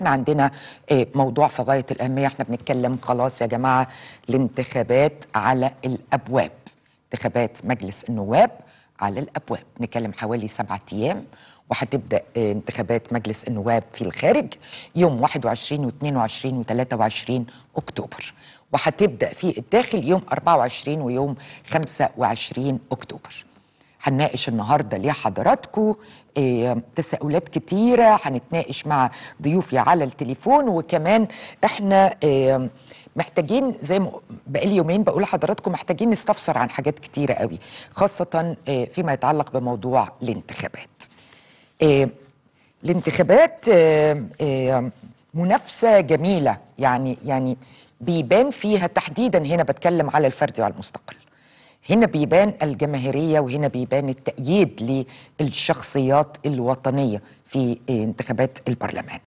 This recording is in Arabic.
احنا عندنا آه، موضوع في غايه الاهميه احنا بنتكلم خلاص يا جماعه الانتخابات على الابواب انتخابات مجلس النواب على الابواب نتكلم حوالي سبعة ايام وهتبدا آه، انتخابات مجلس النواب في الخارج يوم 21 و22 و23 اكتوبر وهتبدا في الداخل يوم 24 ويوم 25 اكتوبر هنناقش النهارده ليه حضراتكم آه، تساؤلات كتيره هنتناقش مع ضيوفي على التليفون وكمان احنا آه، محتاجين زي ما بقالي يومين بقول لحضراتكم محتاجين نستفسر عن حاجات كتيره قوي خاصه آه، فيما يتعلق بموضوع الانتخابات الانتخابات منافسه جميله يعني يعني بيبان فيها تحديدا هنا بتكلم على الفردي وعلى المستقل هنا بيبان الجماهيريه وهنا بيبان التأييد للشخصيات الوطنيه في انتخابات البرلمان